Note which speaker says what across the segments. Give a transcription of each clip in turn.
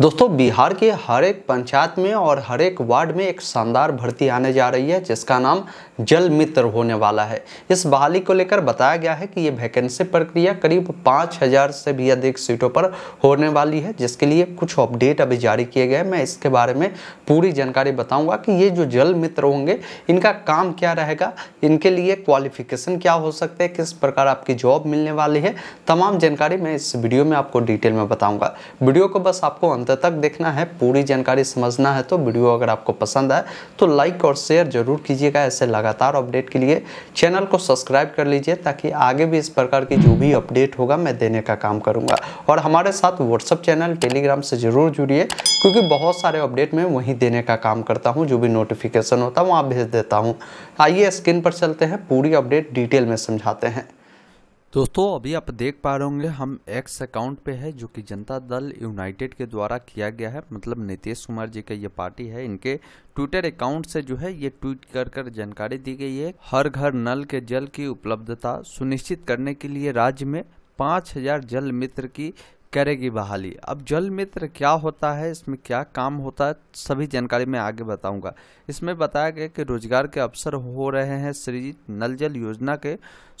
Speaker 1: दोस्तों बिहार के हर एक पंचायत में और हर एक वार्ड में एक शानदार भर्ती आने जा रही है जिसका नाम जल मित्र होने वाला है इस बहाली को लेकर बताया गया है कि ये वैकेंसी प्रक्रिया करीब पाँच हज़ार से भी अधिक सीटों पर होने वाली है जिसके लिए कुछ अपडेट अभी जारी किए गए मैं इसके बारे में पूरी जानकारी बताऊँगा कि ये जो जल मित्र होंगे इनका काम क्या रहेगा इनके लिए क्वालिफिकेशन क्या हो सकते हैं किस प्रकार आपकी जॉब मिलने वाली है तमाम जानकारी मैं इस वीडियो में आपको डिटेल में बताऊँगा वीडियो को बस आपको अंत तक देखना है पूरी जानकारी समझना है तो वीडियो अगर आपको पसंद आए तो लाइक और शेयर जरूर कीजिएगा ऐसे लगातार अपडेट के लिए चैनल को सब्सक्राइब कर लीजिए ताकि आगे भी इस प्रकार की जो भी अपडेट होगा मैं देने का काम करूँगा और हमारे साथ व्हाट्सअप चैनल टेलीग्राम से ज़रूर जुड़िए क्योंकि बहुत सारे अपडेट मैं वहीं देने का काम करता हूँ जो भी नोटिफिकेशन होता है वहाँ भेज देता हूँ आइए स्क्रीन पर चलते हैं पूरी अपडेट डिटेल में समझाते हैं दोस्तों अभी आप देख पा रहे होंगे हम एक्स अकाउंट पे है जो कि जनता दल यूनाइटेड के द्वारा किया गया है मतलब नीतीश कुमार जी का ये पार्टी है इनके ट्विटर अकाउंट से जो है ये ट्वीट कर कर जानकारी दी गई है हर घर नल के जल की उपलब्धता सुनिश्चित करने के लिए राज्य में पाँच हजार जल मित्र की करेगी बहाली अब जल मित्र क्या होता है इसमें क्या काम होता है सभी जानकारी मैं आगे बताऊंगा इसमें बताया गया कि रोजगार के अवसर हो रहे हैं श्री नल जल योजना के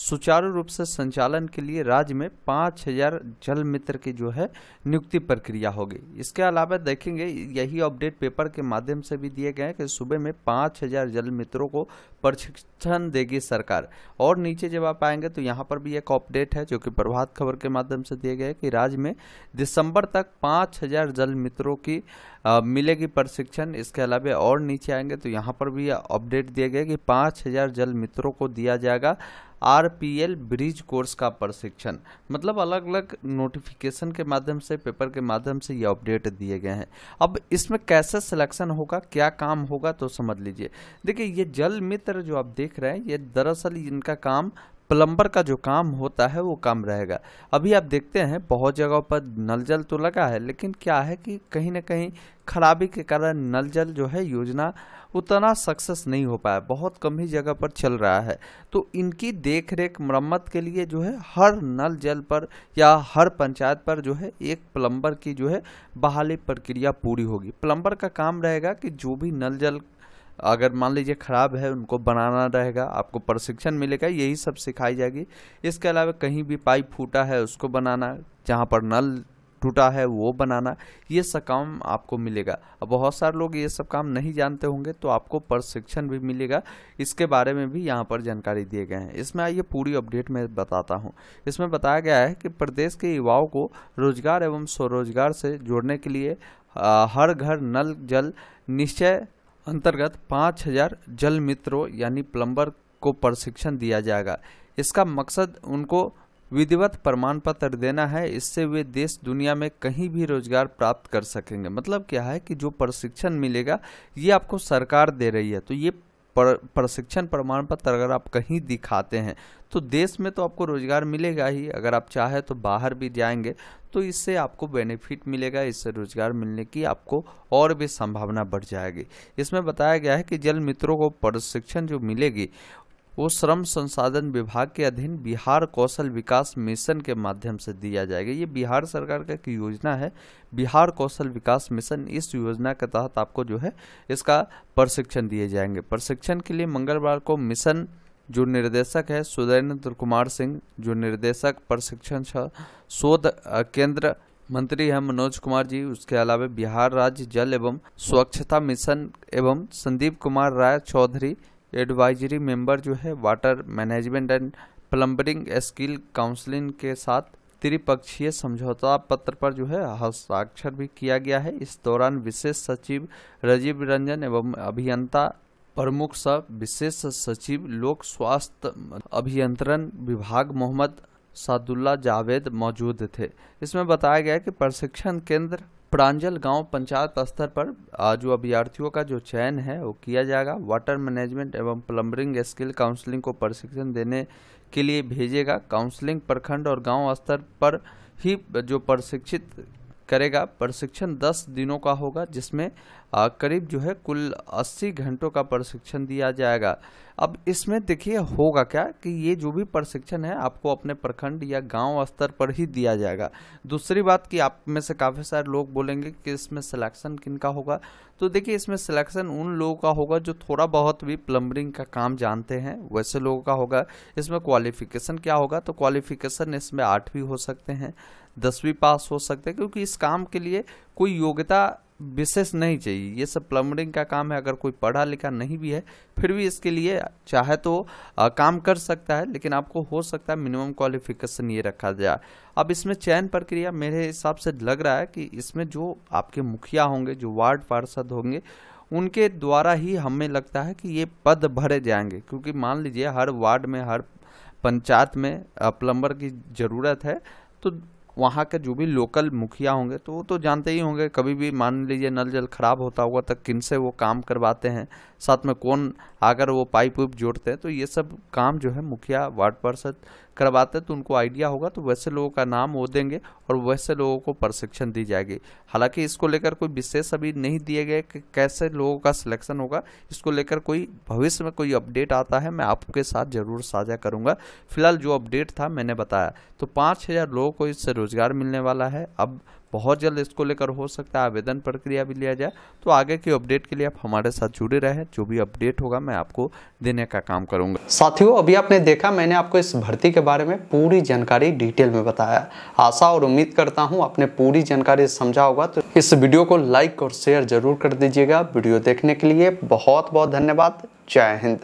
Speaker 1: सुचारू रूप से संचालन के लिए राज्य में पाँच हजार जल मित्र की जो है नियुक्ति प्रक्रिया होगी इसके अलावा देखेंगे यही अपडेट पेपर के माध्यम से भी दिए गए कि सुबह में पाँच हजार जल मित्रों को प्रशिक्षण देगी सरकार और नीचे जब आप आएंगे तो यहाँ पर भी एक अपडेट है जो कि प्रभात खबर के माध्यम से दिए गए कि राज्य में दिसंबर तक 5000 जल मित्रों की आ, मिलेगी प्रशिक्षण इसके अलावा और नीचे आएंगे तो यहाँ पर भी अपडेट दिया गया कि 5000 जल मित्रों को दिया जाएगा R P L bridge course का प्रशिक्षण मतलब अलग अलग नोटिफिकेशन के माध्यम से पेपर के माध्यम से ये अपडेट दिए गए हैं अब इसमें कैसे सिलेक्शन होगा क्या काम होगा तो समझ लीजिए देखिए ये जल मित्र जो आप देख रहे हैं ये दरअसल इनका काम प्लम्बर का जो काम होता है वो कम रहेगा अभी आप देखते हैं बहुत जगहों पर नल जल तो लगा है लेकिन क्या है कि कहीं ना कहीं खराबी के कारण नल जल जो है योजना उतना सक्सेस नहीं हो पाया बहुत कम ही जगह पर चल रहा है तो इनकी देख रेख मरम्मत के लिए जो है हर नल जल पर या हर पंचायत पर जो है एक प्लम्बर की जो है बहाली प्रक्रिया पूरी होगी प्लम्बर का काम रहेगा कि जो भी नल जल अगर मान लीजिए ख़राब है उनको बनाना रहेगा आपको प्रशिक्षण मिलेगा यही सब सिखाई जाएगी इसके अलावा कहीं भी पाइप फूटा है उसको बनाना जहाँ पर नल टूटा है वो बनाना ये सब काम आपको मिलेगा अब बहुत सारे लोग ये सब काम नहीं जानते होंगे तो आपको प्रशिक्षण भी मिलेगा इसके बारे में भी यहाँ पर जानकारी दिए गए हैं इसमें आइए पूरी अपडेट मैं बताता हूँ इसमें बताया गया है कि प्रदेश के युवाओं को रोजगार एवं स्वरोजगार से जोड़ने के लिए आ, हर घर नल जल निश्चय अंतर्गत 5000 जल मित्रों यानी प्लम्बर को प्रशिक्षण दिया जाएगा इसका मकसद उनको विधिवत प्रमाण पत्र देना है इससे वे देश दुनिया में कहीं भी रोजगार प्राप्त कर सकेंगे मतलब क्या है कि जो प्रशिक्षण मिलेगा ये आपको सरकार दे रही है तो ये पर प्रशिक्षण प्रमाण पत्र अगर आप कहीं दिखाते हैं तो देश में तो आपको रोज़गार मिलेगा ही अगर आप चाहे तो बाहर भी जाएंगे तो इससे आपको बेनिफिट मिलेगा इससे रोज़गार मिलने की आपको और भी संभावना बढ़ जाएगी इसमें बताया गया है कि जल मित्रों को प्रशिक्षण जो मिलेगी वो श्रम संसाधन विभाग के अधीन बिहार कौशल विकास मिशन के माध्यम से दिया जाएगा ये बिहार सरकार का एक योजना है बिहार कौशल विकास मिशन इस योजना के तहत आपको जो है इसका प्रशिक्षण दिए जाएंगे प्रशिक्षण के लिए मंगलवार को मिशन जो निर्देशक है सुधेंद्र कुमार सिंह जो निर्देशक प्रशिक्षण शोध केंद्र मंत्री है मनोज कुमार जी उसके अलावा बिहार राज्य जल एवं स्वच्छता मिशन एवं संदीप कुमार राय चौधरी एडवाइजरी मेंबर जो है water management and plumbing skill counselling के साथ त्रिपक्षीय समझौता पत्र पर जो है हस्ताक्षर भी किया गया है इस दौरान विशेष सचिव राजीव रंजन एवं अभियंता प्रमुख स विशेष सचिव लोक स्वास्थ्य अभियंत्रण विभाग मोहम्मद सादुल्ला जावेद मौजूद थे इसमें बताया गया कि प्रशिक्षण केंद्र प्रांजल गांव पंचायत स्तर पर जो अभ्यर्थियों का जो चयन है वो किया जाएगा वाटर मैनेजमेंट एवं प्लम्बरिंग स्किल काउंसलिंग को प्रशिक्षण देने के लिए भेजेगा काउंसलिंग प्रखंड और गांव स्तर पर ही जो प्रशिक्षित करेगा प्रशिक्षण 10 दिनों का होगा जिसमें करीब जो है कुल 80 घंटों का प्रशिक्षण दिया जाएगा अब इसमें देखिए होगा क्या कि ये जो भी प्रशिक्षण है आपको अपने प्रखंड या गांव स्तर पर ही दिया जाएगा दूसरी बात कि आप में से काफ़ी सारे लोग बोलेंगे कि इसमें सिलेक्शन किन का होगा तो देखिए इसमें सिलेक्शन उन लोगों का होगा जो थोड़ा बहुत भी प्लम्बरिंग का काम जानते हैं वैसे लोगों का होगा इसमें क्वालिफिकेशन क्या होगा तो क्वालिफिकेशन इसमें आठवीं हो सकते हैं दसवीं पास हो सकते हैं क्योंकि इस काम के लिए कोई योग्यता विशेष नहीं चाहिए ये सब प्लम्बरिंग का काम है अगर कोई पढ़ा लिखा नहीं भी है फिर भी इसके लिए चाहे तो आ, काम कर सकता है लेकिन आपको हो सकता है मिनिमम क्वालिफिकेशन ये रखा जाए अब इसमें चयन प्रक्रिया मेरे हिसाब से लग रहा है कि इसमें जो आपके मुखिया होंगे जो वार्ड पार्षद होंगे उनके द्वारा ही हमें लगता है कि ये पद भरे जाएंगे क्योंकि मान लीजिए हर वार्ड में हर पंचायत में प्लम्बर की ज़रूरत है तो वहाँ के जो भी लोकल मुखिया होंगे तो वो तो जानते ही होंगे कभी भी मान लीजिए नल जल ख़राब होता हुआ तक किन से वो काम करवाते हैं साथ में कौन आकर वो पाइप वाइप जोड़ते हैं तो ये सब काम जो है मुखिया वार्ड पार्षद करवाते हैं तो उनको आइडिया होगा तो वैसे लोगों का नाम वो देंगे और वैसे लोगों को प्रशिक्षण दी जाएगी हालांकि इसको लेकर कोई विशेष अभी नहीं दिए गए कि कैसे लोगों का सिलेक्शन होगा इसको लेकर कोई भविष्य में कोई अपडेट आता है मैं आपके साथ ज़रूर साझा करूँगा फिलहाल जो अपडेट था मैंने बताया तो पाँच हज़ार लोगों को इससे रोज़गार मिलने वाला है अब बहुत जल्द इसको लेकर हो सकता है आवेदन प्रक्रिया भी लिया जाए तो आगे की अपडेट के लिए आप हमारे साथ जुड़े रहें जो भी अपडेट होगा मैं आपको देने का काम करूंगा साथियों अभी आपने देखा मैंने आपको इस भर्ती के बारे में पूरी जानकारी डिटेल में बताया आशा और उम्मीद करता हूँ आपने पूरी जानकारी समझा होगा तो इस वीडियो को लाइक और शेयर जरूर कर दीजिएगा वीडियो देखने के लिए बहुत बहुत धन्यवाद जय हिंद